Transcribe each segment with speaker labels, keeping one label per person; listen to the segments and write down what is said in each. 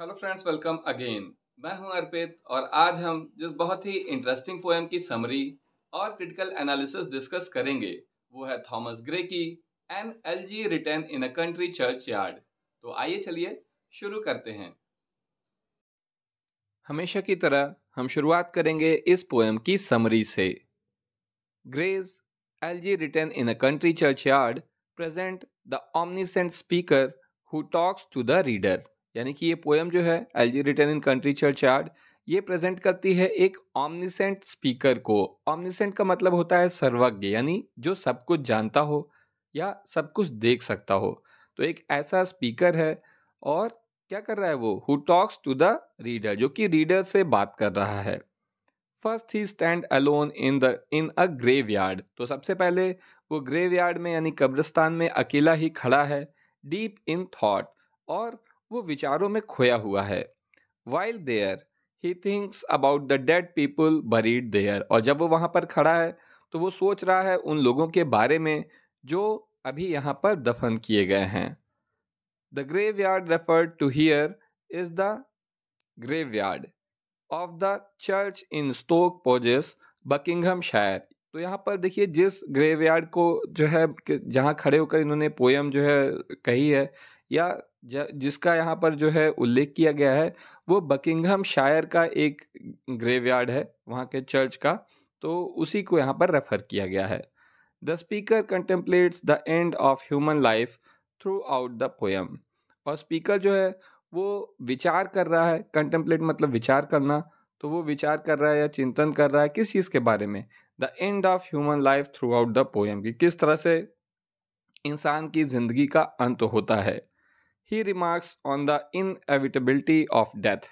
Speaker 1: hello friends welcome again मैं हूं अर्पित और आज हम जिस बहुत ही इंटरेस्टिंग पोएम की समरी और क्रिटिकल एनालिसिस डिस्कस करेंगे वो है थॉमस ग्रे की an L G return in a country Churchyard तो आइए चलिए शुरू करते हैं हमेशा की तरह हम शुरुआत करेंगे इस पोएम की समरी से Gray's L G return in a country Churchyard present the omniscient speaker who talks to the reader यानी कि ये पोएम जो है Elegy Written in Country Churchyard ये प्रेजेंट करती है एक ऑमनिसेंट स्पीकर को ऑमनिसेंट का मतलब होता है सर्वज्ञ यानी जो सब कुछ जानता हो या सब कुछ देख सकता हो तो एक ऐसा स्पीकर है और क्या कर रहा है वो who talks to the reader जो कि रीडर से बात कर रहा है first he stand alone in the in a graveyard तो सबसे पहले वो ग्रेव यार्ड में यानी कब्रिस्तान में अकेला ही खड़ा है डीप इन थॉट और वो विचारों में खोया हुआ है while there he thinks about the dead people buried there और जब वो वहाँ पर खड़ा है तो वो सोच रहा है उन लोगों के बारे में जो अभी यहाँ पर दफन किए गए हैं the graveyard referred to here is the graveyard of the church in Stoke Poges Buckinghamshire तो यहाँ पर देखिए जिस ग्रेवयार्ड को जो है जहाँ खड़े होकर इन्होंने पोयम जो है कही है या जिसका यहाँ पर जो है उल्लेख किया गया है वो बकिंगहम शायर का एक ग्रेवयार्ड है वहाँ के चर्च का तो उसी को यहाँ पर रेफर किया गया है the speaker contemplates the end of human life throughout the poem और स्पीकर जो है वो विचार कर रहा है कंटेम्पलेट मतलब विचार करना तो वो विचार कर रहा है या चिंतन कर रहा है किस चीज़ के बारे में the end of human life throughout the poem की किस तरह से इंसान की ज़िंदगी का अंत होता है he remarks on the inevitability of death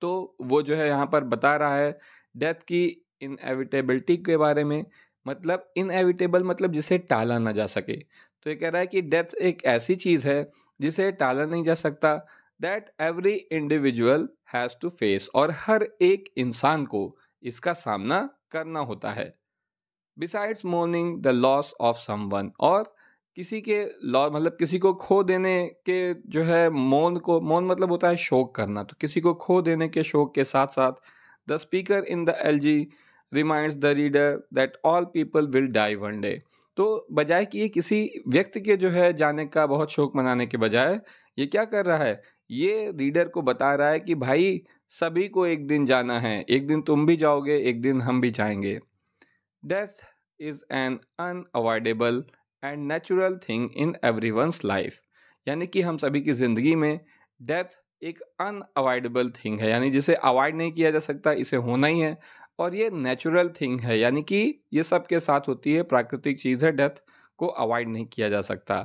Speaker 1: तो वो जो है यहाँ पर बता रहा है डेथ की इनएविटेबिलिटी के बारे में मतलब इनएविटेबल मतलब जिसे टाला ना जा सके तो ये कह रहा है कि डेथ एक ऐसी चीज़ है जिसे टाला नहीं जा सकता that every individual has to face और हर एक इंसान को इसका सामना करना होता है besides mourning the loss of one और किसी के लॉ मतलब किसी को खो देने के जो है मौन को मौन मतलब होता है शोक करना तो किसी को खो देने के शोक के साथ साथ the speaker in the Elegy reminds the reader that all people will die one day तो बजाय कि ये किसी व्यक्ति के जो है जाने का बहुत शौक मनाने के बजाय ये क्या कर रहा है ये रीडर को बता रहा है कि भाई सभी को एक दिन जाना है एक दिन तुम भी जाओगे एक दिन हम भी जाएंगे death is an unavoidable and natural thing in everyone's life यानी कि हम सभी की ज़िंदगी में डेथ एक अनअवॉइडेबल थिंग है यानी जिसे अवॉइड नहीं किया जा सकता इसे होना ही है और ये नेचुरल थिंग है यानी कि ये सब के साथ होती है प्राकृतिक चीज़ है डेथ को अवॉइड नहीं किया जा सकता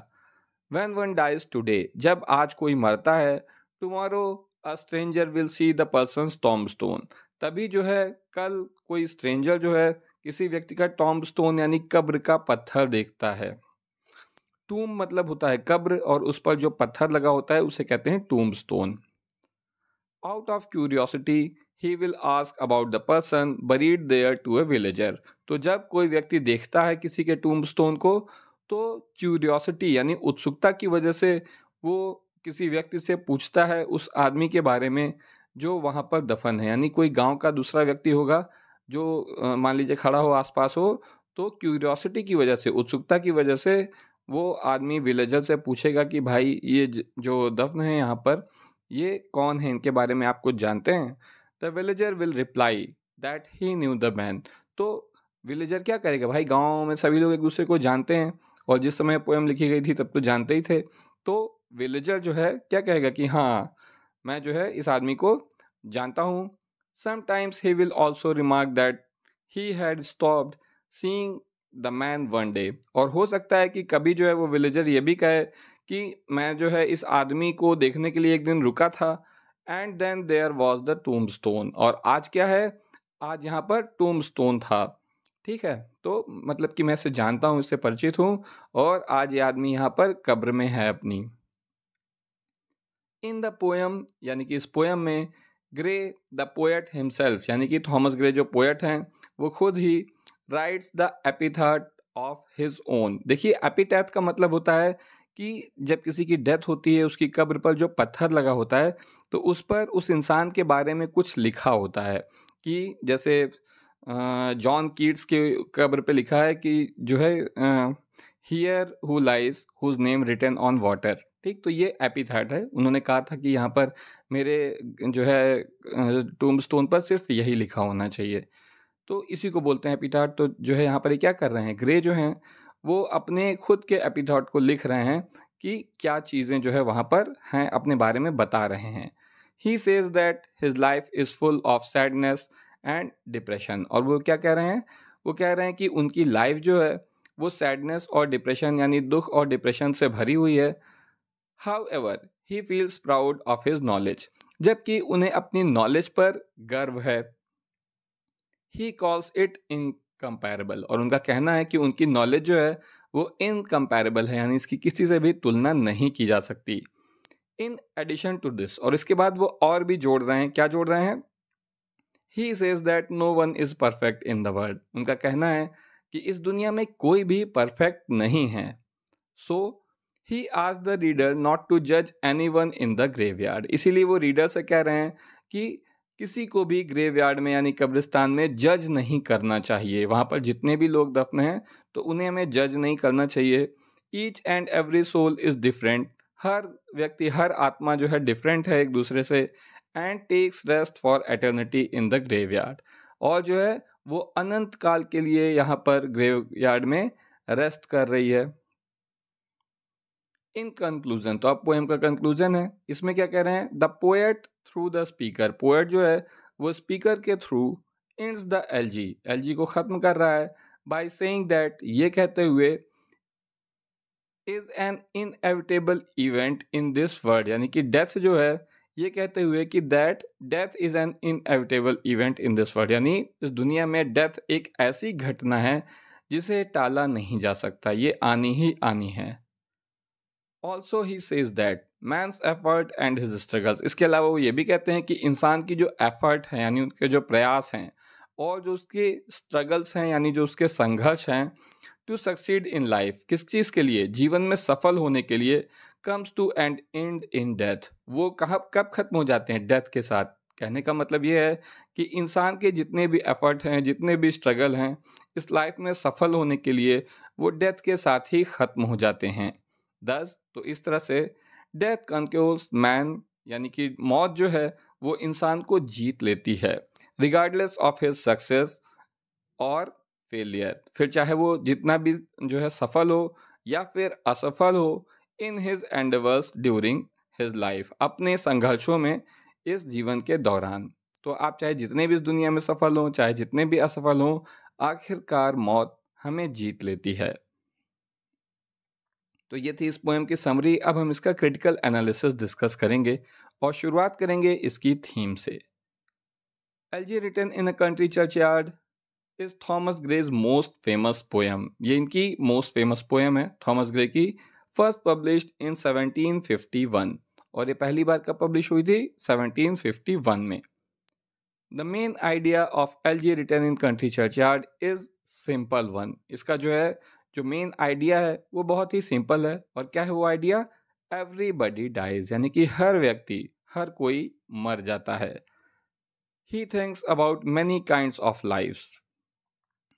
Speaker 1: वैन वन डाइज टूडे जब आज कोई मरता है tomorrow a stranger will see the person tombstone तभी जो है कल कोई स्ट्रेंजर जो है किसी व्यक्ति का टॉम स्टोन यानी कब्र का पत्थर देखता है टूम मतलब होता है कब्र और उस पर जो पत्थर लगा होता है उसे कहते हैं tombstone out of curiosity he will ask about the person buried there to a villager तो जब कोई व्यक्ति देखता है किसी के टूम स्टोन को तो क्यूरियोसिटी यानी उत्सुकता की वजह से वो किसी व्यक्ति से पूछता है उस आदमी के बारे में जो वहाँ पर दफन है यानी कोई गांव का दूसरा व्यक्ति होगा जो मान लीजिए खड़ा हो आसपास हो तो क्यूरियोसिटी की वजह से उत्सुकता की वजह से वो आदमी विलेजर से पूछेगा कि भाई ये जो दफ्न है यहाँ पर ये कौन है इनके बारे में आप कुछ जानते हैं the villager will reply that he knew the man तो विलेजर क्या करेगा भाई गाँव में सभी लोग एक दूसरे को जानते हैं और जिस समय पोएम लिखी गई थी तब तो जानते ही थे तो विलेजर जो है क्या कहेगा कि हाँ मैं जो है इस आदमी को जानता हूँ Sometimes he will also remark that he had stopped seeing the man one day और हो सकता है कि कभी जो है वो विलेजर ये भी कहे कि मैं जो है इस आदमी को देखने के लिए एक दिन रुका था and then there was the tombstone और आज क्या है आज यहाँ पर टूम स्टोन था ठीक है तो मतलब कि मैं इसे जानता हूँ इससे परिचित हूँ और आज ये आदमी यहाँ पर कब्र में है अपनी इन द पोयम यानी कि इस पोएम में ग्रे द पोएट हिमसेल्फ यानी कि थॉमस ग्रे जो पोएट हैं वो खुद ही writes the epitaph of his own देखिए एपिटैथ का मतलब होता है कि जब किसी की डेथ होती है उसकी कब्र पर जो पत्थर लगा होता है तो उस पर उस इंसान के बारे में कुछ लिखा होता है कि जैसे जॉन कीट्स के कब्र पे लिखा है कि जो है here who lies whose name written on water ठीक तो ये एपिथैट है उन्होंने कहा था कि यहाँ पर मेरे जो है टूम स्टोन पर सिर्फ यही लिखा होना चाहिए तो इसी को बोलते हैं एपिथाट तो जो है यहाँ पर क्या कर रहे हैं ग्रे जो हैं वो अपने खुद के एपिथाट को लिख रहे हैं कि क्या चीज़ें जो है वहाँ पर हैं अपने बारे में बता रहे हैं he says that his life is full of sadness and depression और वो क्या कह रहे हैं वो कह रहे हैं कि उनकी लाइफ जो है वो सैडनेस और डिप्रेशन यानी दुख और डिप्रेशन से भरी हुई है however he feels proud of his knowledge जबकि उन्हें अपनी नॉलेज पर गर्व है ही कॉल्स इट इनकम्पेरेबल और उनका कहना है कि उनकी नॉलेज जो है वो इनकम्पेरेबल है यानी इसकी किसी से भी तुलना नहीं की जा सकती इन एडिशन टू दिस और इसके बाद वो और भी जोड़ रहे हैं क्या जोड़ रहे हैं he says that no one is perfect in the world उनका कहना है कि इस दुनिया में कोई भी परफेक्ट नहीं है सो ही आज द रीडर नॉट टू जज any one in the grave yard इसीलिए वो रीडर से कह रहे हैं कि किसी को भी ग्रेव यार्ड में यानी कब्रिस्तान में जज नहीं करना चाहिए वहाँ पर जितने भी लोग दफन हैं तो उन्हें हमें जज नहीं करना चाहिए each and every soul is different हर व्यक्ति हर आत्मा जो है डिफरेंट है एक दूसरे से and takes rest for eternity in the graveyard और जो है वो अनंत काल के लिए यहाँ पर ग्रेव यार्ड में रेस्ट कर रही है इन कंक्लूजन तो आप पोएम का कंक्लूजन है इसमें क्या कह रहे हैं the poet through the speaker poet जो है वो स्पीकर के through ends the elegy elegy को ख़त्म कर रहा है बाय सेइंग दैट ये कहते हुए is an inevitable event in this world यानी कि डेथ जो है ये कहते हुए कि that death is an inevitable event in this world यानी इस दुनिया में डेथ एक ऐसी घटना है जिसे टाला नहीं जा सकता ये आनी ही आनी है also he says that man's effort and his struggles इसके अलावा वो ये भी कहते हैं कि इंसान की जो एफर्ट है यानी उनके जो प्रयास हैं और जो उसके स्ट्रगल्स हैं यानी जो उसके संघर्ष हैं टू सक्सीड इन लाइफ किस चीज़ के लिए जीवन में सफल होने के लिए comes to an end in death वो कहाँ कब खत्म हो जाते हैं डेथ के साथ कहने का मतलब ये है कि इंसान के जितने भी एफर्ट हैं जितने भी स्ट्रगल हैं इस लाइफ में सफल होने के लिए वो डेथ के साथ ही ख़त्म हो जाते हैं दस तो इस तरह से डेथ कंट्रोल्स मैन यानी कि मौत जो है वो इंसान को जीत लेती है रिगार्डलेस ऑफ हिज सक्सेस और फेलियर फिर चाहे वो जितना भी जो है सफल हो या फिर असफल हो in his endeavours during his life अपने संघर्षों में इस जीवन के दौरान तो आप चाहे जितने भी इस दुनिया में सफल हों चाहे जितने भी असफल हों आखिरकार मौत हमें जीत लेती है तो ये थी इस पोएम की समरी अब हम इसका क्रिटिकल एनालिसिस डिस्कस करेंगे और शुरुआत करेंगे इसकी थीम से L G return in a country churchyard is Thomas Gray's most famous poem ये इनकी मोस्ट फेमस पोएम है थॉमस ग्रे की फर्स्ट पब्लिश्ड इन 1751 और ये पहली बार कब पब्लिश हुई थी 1751 में the main idea of L G return in country churchyard is simple one इसका जो है जो मेन आइडिया है वो बहुत ही सिंपल है और क्या है वो आइडिया एवरीबडी डाइज यानी कि हर व्यक्ति हर कोई मर जाता है he thinks about many kind of life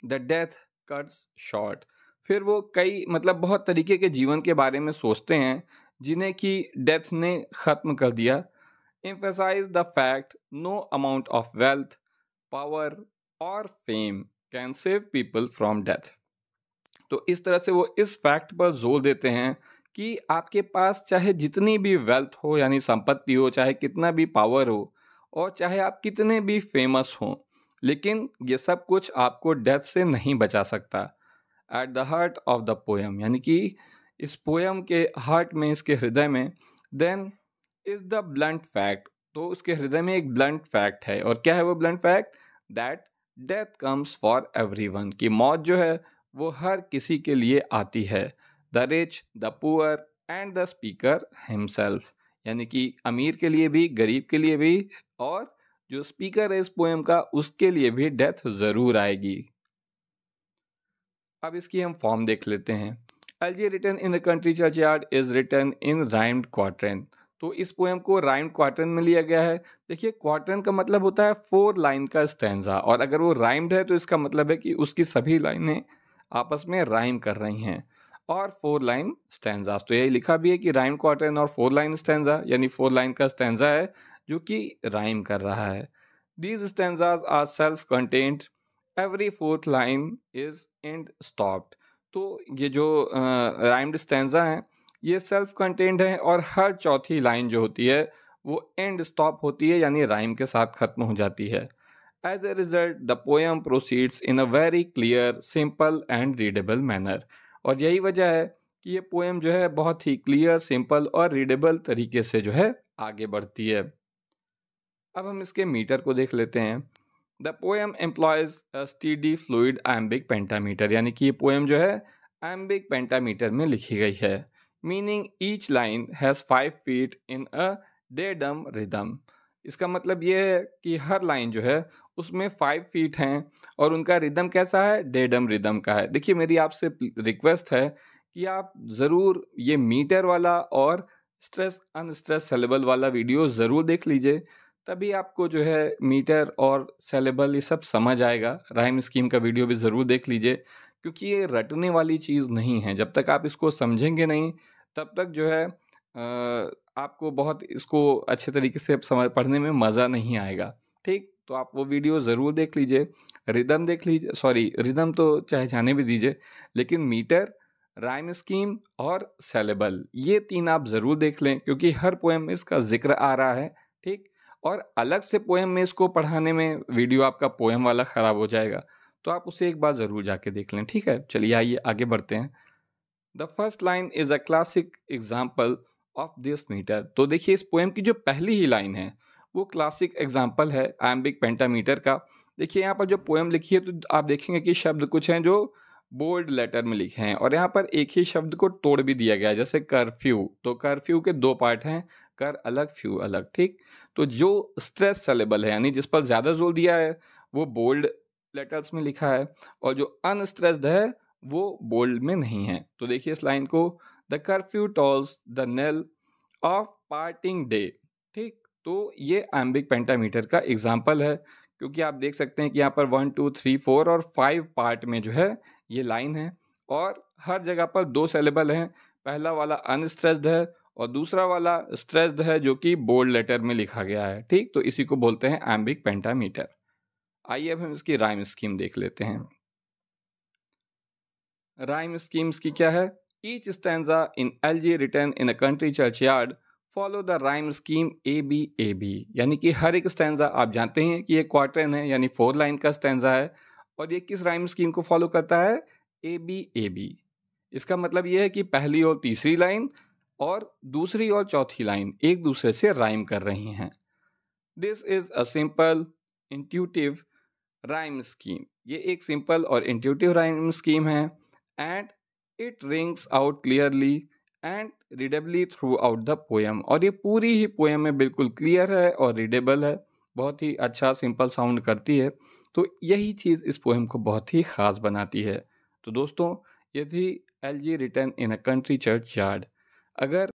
Speaker 1: the death cuts short फिर वो कई मतलब बहुत तरीके के जीवन के बारे में सोचते हैं जिन्हें कि डेथ ने ख़त्म कर दिया emphasise the fact no amount of wealth power और fame can save people from death तो इस तरह से वो इस फैक्ट पर जोर देते हैं कि आपके पास चाहे जितनी भी वेल्थ हो यानी संपत्ति हो चाहे कितना भी पावर हो और चाहे आप कितने भी फेमस हों लेकिन ये सब कुछ आपको डेथ से नहीं बचा सकता at the heart of the poem यानी कि इस पोएम के हार्ट में इसके हृदय में then is the blunt fact तो उसके हृदय में एक ब्लंट फैक्ट है और क्या है वो blunt fact that death comes for everyone की मौत जो है वो हर किसी के लिए आती है the rich the poor and the speaker himself यानी कि अमीर के लिए भी गरीब के लिए भी और जो स्पीकर है इस पोएम का उसके लिए भी डेथ ज़रूर आएगी अब इसकी हम फॉर्म देख लेते हैं L G return in the country churchyard is written in rhymed quatrain तो इस पोएम को राइम क्वार्टन में लिया गया है देखिए क्वार्टरन का मतलब होता है फोर लाइन का स्टैंडा और अगर वो राइम्ड है तो इसका मतलब है कि उसकी सभी लाइनें आपस में राइम कर रही हैं और फोर लाइन स्टैंडा तो यही लिखा भी है कि राइम क्वार्टरन और फोर लाइन स्टैंडा यानी फोर लाइन का स्टैंडा है जो कि राइम कर रहा है these stanzas are self content every fourth line is end stopped तो ये जो राइम्ड डिस्टेंजा हैं ये सेल्फ कंटेंट हैं और हर चौथी लाइन जो होती है वो एंड स्टॉप होती है यानी राइम के साथ ख़त्म हो जाती है as a result the poem proceeds in a very clear simple and readable manner और यही वजह है कि ये पोएम जो है बहुत ही क्लियर सिंपल और रीडेबल तरीके से जो है आगे बढ़ती है अब हम इसके मीटर को देख लेते हैं the poem employs steady fluid iambic pentameter यानी कि ये पोएम जो है एम्बिक पेंटामीटर में लिखी गई है meaning each line has five feet in a da dum rhythm इसका मतलब ये है कि हर लाइन जो है उसमें फाइव फीट हैं और उनका रिदम कैसा है डेडम रिदम का है देखिए मेरी आपसे रिक्वेस्ट है कि आप ज़रूर ये मीटर वाला और स्ट्रेस अनस्ट्रेस सेलेबल वाला वीडियो ज़रूर देख लीजिए तभी आपको जो है मीटर और सेलेबल ये सब समझ आएगा राइम स्कीम का वीडियो भी ज़रूर देख लीजिए क्योंकि ये रटने वाली चीज़ नहीं है जब तक आप इसको समझेंगे नहीं तब तक जो है आपको बहुत इसको अच्छे तरीके से समझ पढ़ने में मज़ा नहीं आएगा ठीक तो आप वो वीडियो ज़रूर देख लीजिए रिदम देख लीजिए सॉरी रिदम तो चाहे जाने भी दीजिए लेकिन मीटर राइम स्कीम और सेलेबल ये तीन आप ज़रूर देख लें क्योंकि हर पोएम में इसका जिक्र आ रहा है ठीक और अलग से पोएम में इसको पढ़ाने में वीडियो आपका पोएम वाला ख़राब हो जाएगा तो आप उसे एक बार ज़रूर जाके देख लें ठीक है चलिए आइए आगे बढ़ते हैं the first line is a classic example of this metre तो देखिए इस पोएम की जो पहली ही लाइन है वो क्लासिक एग्जाम्पल है आम्बिक पेंटामीटर का देखिए यहाँ पर जो पोएम लिखी है तो आप देखेंगे कि शब्द कुछ हैं जो बोल्ड लेटर में लिखे हैं और यहाँ पर एक ही शब्द को तोड़ भी दिया गया है जैसे कर्फ्यू तो कर्फ्यू के दो पार्ट हैं कर अलग फ्यू अलग ठीक तो जो स्ट्रेस सेलेबल है यानी जिस पर ज़्यादा जोर दिया है वो बोल्ड लेटर्स में लिखा है और जो अनस्ट्रेस्ड है वो बोल्ड में नहीं है तो देखिए इस लाइन को the curfew tolls the knell of parting day ठीक तो ये एम्बिक पेंटामीटर का एग्जाम्पल है क्योंकि आप देख सकते हैं कि यहाँ पर वन टू थ्री फोर और फाइव पार्ट में जो है ये लाइन है और हर जगह पर दो सेलेबल हैं पहला वाला अनस्ट्रेस्ड है और दूसरा वाला स्ट्रेस्ड है जो कि बोल्ड लेटर में लिखा गया है ठीक तो इसी को बोलते हैं एम्बिक पेंटामीटर आइए अब हम इसकी राइम स्कीम देख लेते हैं राइम स्कीम्स की क्या है each stanza in L G return in a country churchyard follow the rhyme scheme A B A B यानी कि हर एक स्टैंडा आप जानते हैं कि ये क्वार्टन है यानी फोर लाइन का स्टैंडा है और ये किस राइम स्कीम को फॉलो करता है ए बी ए बी इसका मतलब ये है कि पहली और तीसरी लाइन और दूसरी और चौथी लाइन एक दूसरे से राइम कर रही हैं this is a simple intuitive rhyme scheme ये एक सिंपल और इंट्यूटिव राइम स्कीम है and it rings out clearly and readably throughout the poem और ये पूरी ही पोएम में बिल्कुल क्लियर है और रीडेबल है बहुत ही अच्छा सिंपल साउंड करती है तो यही चीज़ इस पोएम को बहुत ही ख़ास बनाती है तो दोस्तों ये थी L G return in a country churchyard अगर